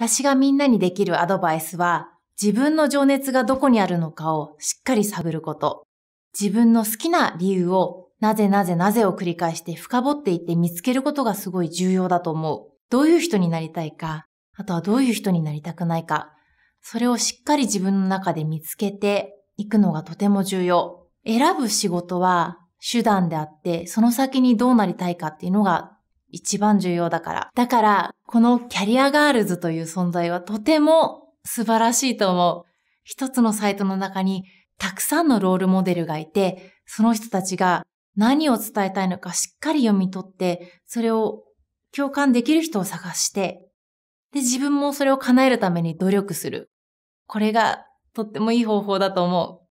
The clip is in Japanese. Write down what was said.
私がみんなにできるアドバイスは、自分の情熱がどこにあるのかをしっかり探ること。自分の好きな理由をなぜなぜなぜを繰り返して深掘っていって見つけることがすごい重要だと思う。どういう人になりたいか、あとはどういう人になりたくないか、それをしっかり自分の中で見つけていくのがとても重要。選ぶ仕事は手段であって、その先にどうなりたいかっていうのが一番重要だから。だから、このキャリアガールズという存在はとても素晴らしいと思う。一つのサイトの中にたくさんのロールモデルがいて、その人たちが何を伝えたいのかしっかり読み取って、それを共感できる人を探して、で、自分もそれを叶えるために努力する。これがとってもいい方法だと思う。